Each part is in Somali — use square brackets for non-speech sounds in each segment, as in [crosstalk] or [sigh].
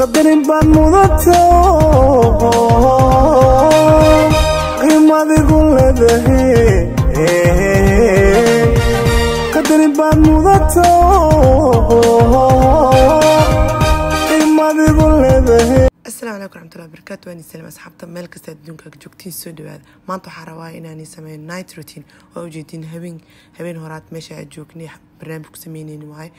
qadarin baad mudato qimadigu leedahay qadarin baad mudato qimadigu leedahay asalaamu calaykum raxmatullahi wabarakatu waani salim asxaabta meel kasta adduunka ag joogtiin soo dhawaada maanta waxaa rabaa inaani sameeyo night routine oo ujeedin habeen habeen horaad meesha aad joognay barnaamij ku sameyneyni waaye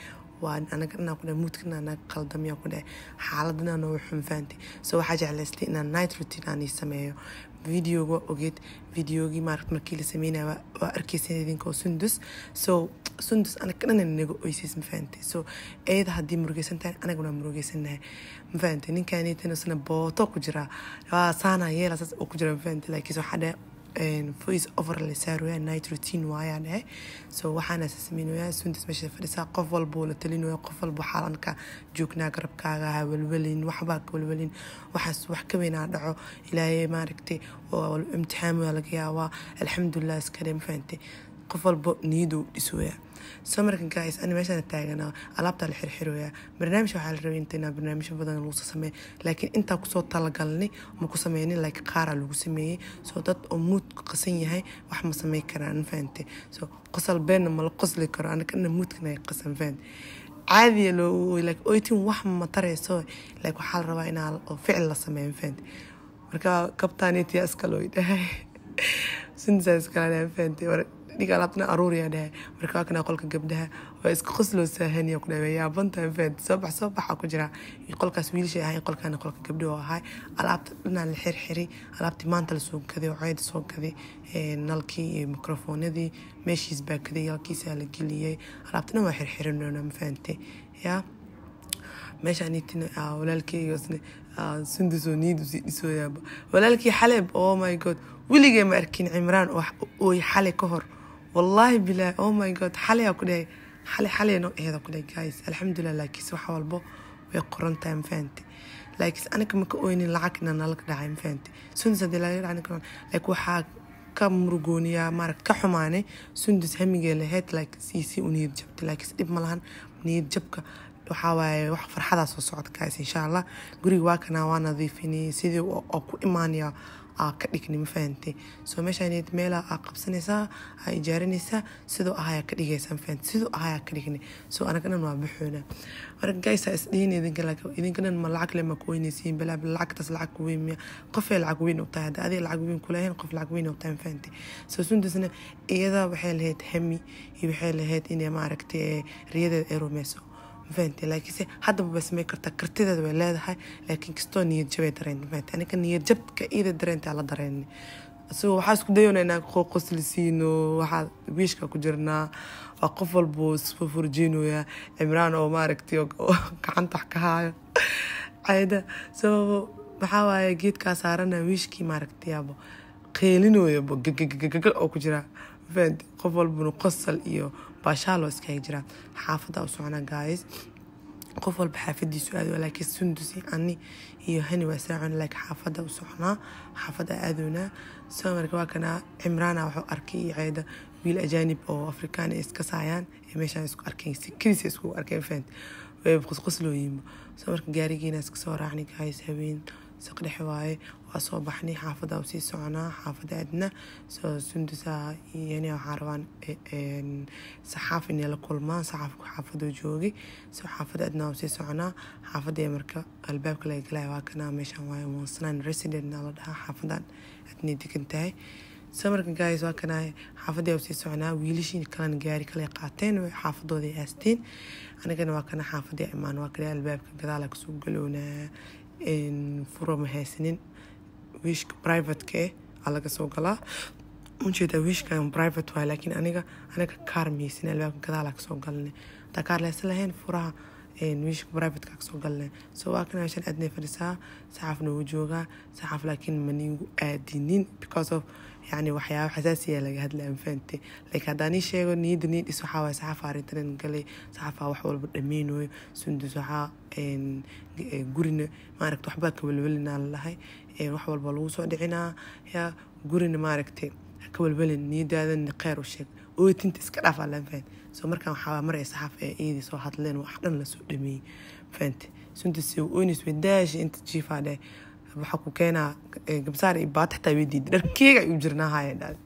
anaga inaan kudhe moodkana naga qaldamiya kudhe xaaladana nooga xunfaantay so waxaa jeclaystay inaan night routine aan ii sameeyo videoga ogeed videogii maaragt markii la sameynaya waa arkeysan idinkoo sundus so sundus anaga dhana naga oysays mafahante so eeda haddii murugeysan tahay anaga waa murugeysanahay mafahante ninkaneytanasna booto ku jiraa waa saanaa yeela saas uu ku jira mafahante laakiin waxaa dheh voice over la saaraya night routine waayaan eh so waxaanase sameynaya suntas meesha fadhisaa qof walbuu la talinaya qof walba xaalanka joognaa garabkaaga ha walwalin waxbaa ka welwelin waxaas wax ka weynaa dhaco ilaahay maaragtay imtixaan waa laga yaabaa alxamdulillah iskale ma fahantay qof walba niyadu dhisooya soo markan guys ani meeshaan taaganaa alaabtaa la xirxirooyaa barnaamij waxaa la rabay inta inaa barnaamijyo badan lagu soo sameey laakiin intaa kusoo talagalnay ma ku sameynin like qaaraa lagu sameeyey soo dad oo muud qasan yahay wax ma samey karaan fahante so qosal beenna qosli karo anakana muudkan ay qasan fahante caadiya loo oytin wax ma tarayso like waxaa la rabaa inaa ficil la sameeyo fahante marka kabtaaniitiya iskaloy dhahay sinsaas kalana fahante niga laabtana aruur yaa dhahay marka waa kana qolka gabdhaha waa isku qosloo saahaniya ku dhahay yaa bantan soo bax soo baxaa ku jira qolkaas wiilasha ahay qolkaana qolka gabdhaha ahay alaabta dhanaa la xirxiri alaabtii maanta la gaday oo ceyda soo gaday nalkii iyo mikrofoonadii meeshiis baa gaday halkiisaa la geliyey alaabta waa xirxirin doona ma fahantay yaa meeshaaniitina walaalkeygaasne sundusoo niid usii dhisooyaaba walaalkii xaleeb oh my god weligay ma arkin cimraan oo xale ka hor wallaahi bilaa oh my god xalay aa ku dhahay xalay xalay noo ku dhahay guys alxamdulilah laakiinse wax walbo way qoran tahay ma laakiinse aniga ma ka oynin lacag ina nalaga dhacay ma fahanti sundus laga dhacay ninkan like waxaa ka murugooniyaa maarag ka xumaanay sundus hamigee lahayd like siisi u niyad laakiinse dhib ma niyad jabka waxawaaye wax farxadaa soo socodkaas insha allah guriga waa kanaa waa nadiifinay sidii oo ku imaanaya aa ka dhigni ma fahantay soo meeshaaned meelaa aa qabsanaysaa aa ijaarinaysaa sidoo ahayaa ka dhigaysaa mafahantay sidoo ahayaa ka dhigni soo anaga dhan waa baxoona marka gaysaa isdhihin idinka idinka dhan ma lacag lema ku weynaysiin balaa lacagtaas lacag ku weyn miya qofay lacag weyn u tahay hadda adiga lacag weyn kulahayn qof lacag weyn u tahay ma soo suntasna iyadaa waxay lahayd hami iyo waxay lahayd inay maaragtay riyadeeda ay rumayso fahanti laakiinse haddaba bay samey kartaa kartideeda way leedahay laakiin kastoo niyadjabay dareenta fahanti niyadjabka iida dareentaa la dareen asagoo waxaa isku dayona inaan qoslisiino waxaa wiishka ku jirnaa waa qof walbuu isfurjiinoya cimraan oo maaragtay gacanta wax ka haayo cayda sababo maxaa waaye geedkaa saarana wiishkii maaragtayabo qeelinoyabo gagagagaga oo ku jira qof walbuna qosal iyo bashaalo iska jiraan xaafada u socona gays qof walba xaafadiisu aado laakiin sundusi ani iyo hani waa saacon laakiin xaafada u soconaa xaafada aadoonaa soo marka waa kana cimraana wuxuu arkay iyo ceeda wiil ajaanib oo afrikaan iska saayaan ee meeshaan isku arkeen si keliisa iskugu arkeen faant way qusquslooyinba soo marka gaarigiina iska soo raacnay gays haween saqdhex waaye waa soo baxnay xaafadda u sii soconaa xaafadda aadna soo e-, saxaaf inay la kulmaan saxaafku xaafaduu joogay soo xaafadda aadna sii soconaa xaafadda marka albaabka laga galaya waa meeshan waaye wonsnan residentna la dhahaa xaafadan aadnay degan tahay samarkan gays waa kana xaafadda sii soconaa wiilashii kalena gaari kale qaateen xaafadooda aasteen anigana waa kana xaafadda imaan waa kale albaabka gadaala kasoo galoona furo haysanin wiishka brivatka eh aa laga soo galaa ujeeda wiishkan brivat waay laakiin aniga aniga kaar miyeysin albaabka gadaala kasoo galne hadaa kaar leesan lahayn furaha wiishka brivatka kasoo galne soo waa kan meeshan aadnay fadhisaa saxaafna wuu joogaa saxaaf laakiin maniigu aadinin because of yani waxyaaba xasaasiya ah laga hadla anfaante like haddaan ii sheego niyadda nii dhis saxafa arrintanan galay saxafa wax walba dhameynayo sundus waxaa e, gurina maaragta waxbaa kawalwalinaa lalahay wax walba lagu soo dhicinaa yaa gurina maaragta kawalwalin niyadaadan kheyr u sheeg ootinta iska dhaafaa laanfaan so markaan waxaa mar ay saxaaf ee iyadii soo hadleen wax dhan lasoo dhameeyey faante sundus way ooneys inta jiifaa dheh waxaa ku keenaa gabsaar iyo baad xitaa way diiday dharkeega ayuu jirnaa haayadhaad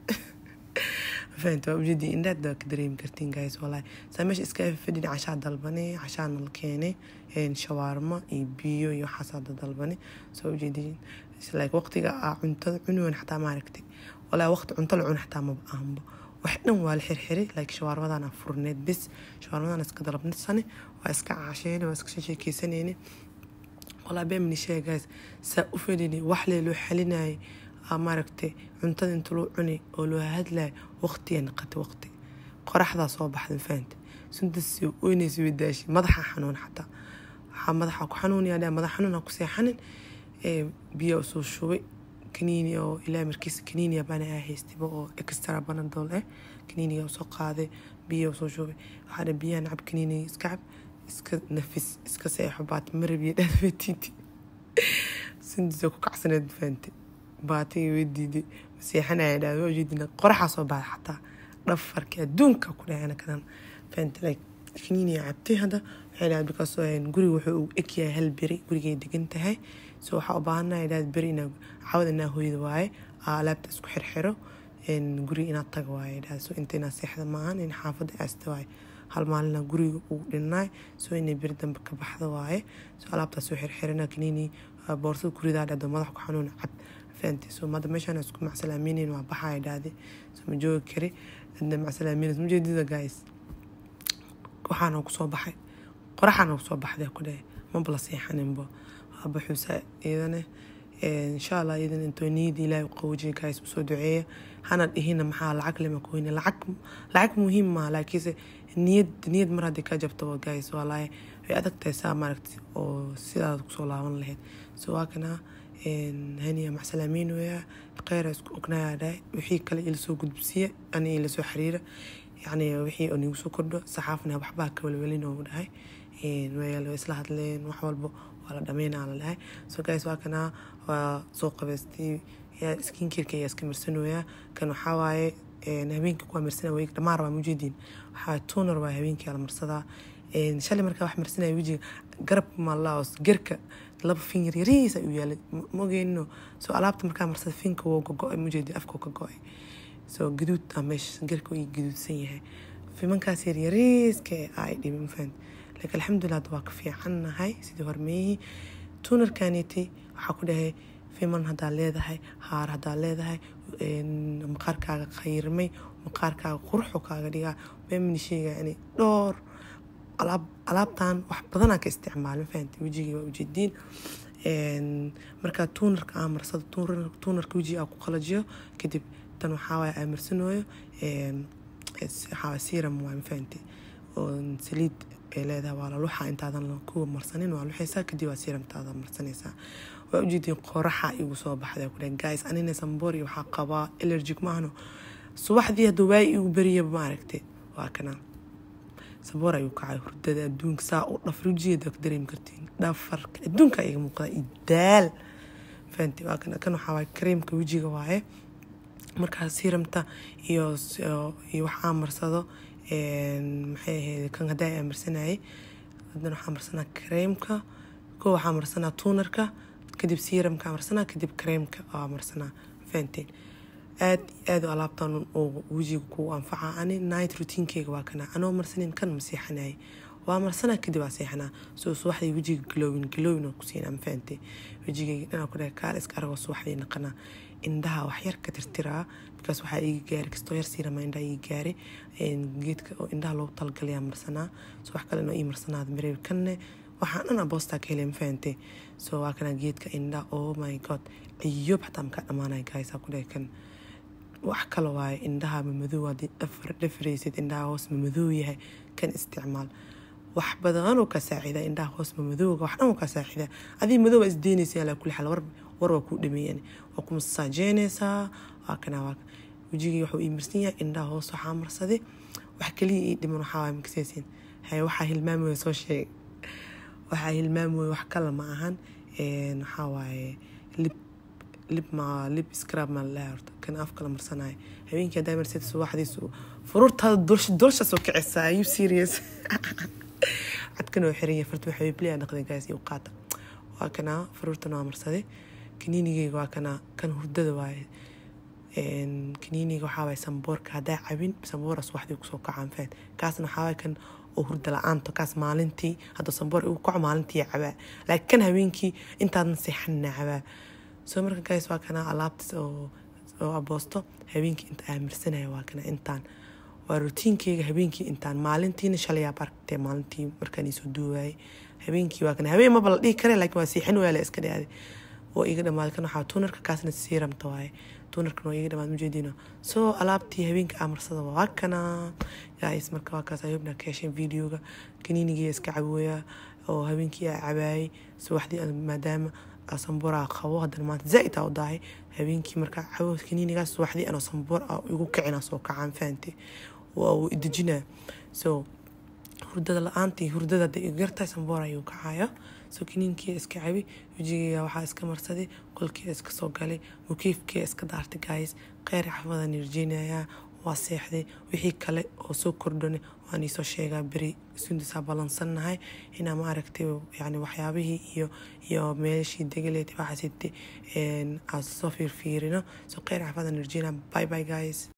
فهمت وجدي إن ده كدريم كرتين جايز والله سامش إسكاف فدين عشان دلبني عشان الكيني إن شوارما يبيو يو حساد دلبني سو جدي سلاك وقت جا عنت عنوان حتى ما ركتي ولا وقت عنت العون حتى ما بأهم وحنا وال حر حري لايك شوارما ده أنا فرنيت بس شوارما ده أنا إسكدربني السنة وإسكع عشان وإسكع شيء كيسنيني walahi been saa u fadhini waxlee loo xalinayay ah, maaragtay cuntada inta loo cunay oo loo hadlaya waqtiya naqatay waqti qoraxdaa soo baxday faanta suntasii oynaysay way madaxa xanuun xataa waxaa madaxa ku xanuunaya dhaa madax xanuun ku seexanin eh, biyaa usoo shubay kaniini oo ilaa markiisa kaniiniya bana aa haystayba oo extra banadol eh kaniiniga usoo qaaday biyaa usoo shubay waxaa dhan biyahan cab kaniiniga iska cab iska nafis iska seexo baat marabiyo dhaafeetiiti sindisa ku kacsaneed faante baatay weydiiday seexanaya dhaa waa jeedina qoraxaa soo xataa dhafarka adduunka ku dhahana kadan faante like kiniiniya cabtay hadda waxay dhahayd because guriga wuxuu u egyahay hal beri gurigay degan tahay so waxaa u baahanahay dhahayd beri inaa cawada inaa hooyada waaye alaabta isku xirxiro guriga inaad tag waaye dhahayd so inta inaad seexda maahan in xaafadda aasta waaye hal maalina guriga uu dhinnaay soo inay beri dambe ka baxdo waaye soo alaabtaas u xirxirina kaniini ah, boorsada guridaa dhacdo madax ku xanuun cad fahantii soo hadda meeshaan isku macsalaaminayn waa baxaya dhahde soo ma joogi kari hadda macsalaaminays ma jeedida guys waxaana kusoo baxay qoraxaana kusoo baxday ku dhahay maba la seexaninba haba iyadana insha allah iyadan intoo niyada ilaahay qawojiya guys usoo duceeya hana dhihina maxaa lacag lema kuhayna lacag muhiim maa laakiinse niyad niyad mar haddii ka jabtaba gays waalaaye way adag tahay saa maaragti oo sidaad kusoo laaban lahayd so waakana haniya maxsalaamiin weeyaa kheyra isku ognaya dhahay wixii kale ila gudbsiya gudbisiiya ani ila xiriira yacni wixii oo nigu soo kordho saxaafna waxbaa ka welwelin oo dhahay wayala isla hadleen wax walba waa la dhameynaa la dhahay so gays waakanaa waa soo qabaystay yaa skinkiirka ayaa iska marsanooyaa kan waxaa waaye habeenki kuwa marsan weeg dhamaan rabaa maujeediin waxaa tuun rabaa habeenkii la shalay markaa wax marsanaya wejiga garab malaos gerka laba finger yariis ayuu yaalay maogeynino soo alaabta markaa marsada finka wou ka ay maujeedi afkuu ka go-ay soo gaduud ah meesha gerka ii gaduudsan yahay fimankaas yar yariiska ay dhibi mafahant laakiin alxamdulilah hadda waa ka fiicannahay sidii hormeeyihii tuunarkaanitay waxaa ku dhahay fiman hadaa leedahay haar hadaa leedahay maqaarkaaga khayirmay maqaarkaaga quruxu kaaga dhigaa bemini sheegaa inay dhowr alaabtan wax badanaa ka isticmaal mafahanta wejigii waa ujeediin markaa tuunarka aa marsado tuunarka wejiga aa ku qalajiyo kadib tan waxaawaay aa marsanooyo waxaawaay serum waay mafahante oo saliid markay leedahay waa la luxa intaadan kuwa marsanin waa luxaysaa kadib waa siiramtaada marsanaysaa waa ujeediin qoraxa igu soo baxday ku guys anina sambori waxaa qabaa allergic maahno subaxdii hadda waa igu beriya maaragtay waa kana saboor ayuu kacay hurdada adduunka saa u dhafar ujeeda ka kartiin dhafarka adduunka iga muuqda idaal fahanti waa kana kan waxaa waaye kareemka wejiga waaye markaa siiramta iyo iyo waxaa marsado Ehm, maxay ahayd kan hadda ay amarsanayay waxaa marsanaa kareemka koo waxaa marsanaa tuunarka kadib siiramka marsanaa kadib kareemka oo marsanaa fentin aad aad u alaabtan uu wejiga ku anfaca ani night routiinkeyga waa kana anoo marsanin kan ma seexanayay waa marsanaa kadib aa seexanaa soo subaxdii wejiga galoowin galoowin oo ku siin wejigeyga dhanaa ku dhaha kaal iska aragoo subaxdii naqanaa indhaha waxyar ka tirtiraa bikaas waxaa iga gaari kastoo yar siirama indhaa iga gaari geedka oo indhaha loogu talagalayaa marsanaa so wax kalena ii marsanaada mareebi kanne waxaan dhan aboostaa ka helay mafahante so waa kana geedka indha oh my god ciyoob xataa makaa dhammaanaya gaaysaa ku dhehe kan wax kale waaye indhaha mamadow haddii dhafar indhaha hoos mamadow yahay kan isticmaal wax badan oo kaa indhaha hoos mamadowga wax dhan oo kaa saacida adii madow baa alaa kulli xaal war war waa kuu dhameeyaan waa ku masaajeenaysaa waa kana waa wejigii wuxuu ii marsan yahay indhaha hoos waxaa marsade wax kaliya ii dhiman waxaa waa magsaysiin waxaa hilmaami way soo sheegay waxaa hilmaami way wax kale ma ahan waxaa waaye lib lib ma lib scrab ma lalahay horta kan afka la marsanayo habeenkii haddaa marsayta subaxdiisu fururtaada dolsha soo kicisa are serious [laughs] cadkan oo xiran yahay farta waxa way dhaqdan gaas iyo qaata waa kanaa fururtana waa marsaday kaniinigeyga waa kana kan hurdada waaye kaniiniga waxaa waaye samboorka haddaa cawin sambooras waxdii kusoo kacaan fayd kaasna waxaa kan oo hurda la-aanta kaas maalintii hadda samboor igu kaco maalintii cabaa laakiin kan haweenkii intaadan seexanina cabaa soo marka gays waa kana alaabtas oo oo aboosto habeenkii inta aamirsanaya waa kana intaan waa rutiinkeyga habeenkii intaan maalintiina shalayaa barkatee maalintii markaan iisoo duuwaayay habeenkii waa kana habeen maba la dhihi kare laakiin waa seexan waala iska dhaaday oo iga dhamaad kan waxaa tuunarka kaasna siiramta waaye tuunarkan oo iga dhamaad mujeediino soo alaabtii habeenka amarsada waa kana gays marka waa kaas ayobna videoga kaniinigii iska cabooyaa oo habeenkii a cabaayay subaxdii maadaama sanbuuraa qabo haddana maanta zaaid aa u daahay habeenkii markaa cabo kaniinigaas subaxdii anoo sanbuur ah igu kicina soo kacaan fahamtay waa uu idejinaa so hurdada la-aantii hurdada gartaay sanbuur ayuu kacayo sokiniinkiia iska cabi wejigeega waxaa iska marsaday qolkiia iska soo galay wakiifkiia iska daartay gaayis kheyr caafimaadaan irjeynayaa waa seexday wixii kale oo soo kordhone waan iisoo sheegaa beri sundusaa ballansannahay inaa ma yani waxyaabihii iyo iyo meelashii degaleed waxaasite aan soo fiirfiirino so kheyr caafimaadaan irjeynaa bye bye guys